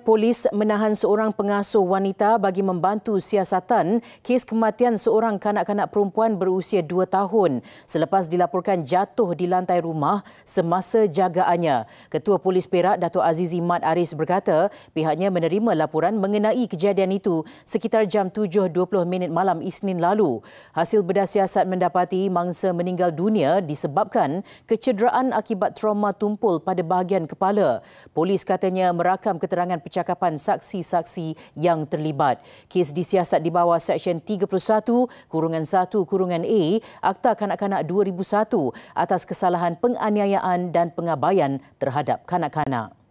polis menahan seorang pengasuh wanita bagi membantu siasatan kes kematian seorang kanak-kanak perempuan berusia 2 tahun selepas dilaporkan jatuh di lantai rumah semasa jagaannya. Ketua Polis Perak Datuk Azizi Mat Aris berkata pihaknya menerima laporan mengenai kejadian itu sekitar jam 7.20 minit malam Isnin lalu. Hasil bedah siasat mendapati mangsa meninggal dunia disebabkan kecederaan akibat trauma tumpul pada bahagian kepala. Polis katanya merakam keterangan percakapan saksi-saksi yang terlibat. Kes disiasat di bawah Seksyen 31, Kurungan 1, Kurungan A, Akta Kanak-Kanak 2001 atas kesalahan penganiayaan dan pengabaian terhadap kanak-kanak.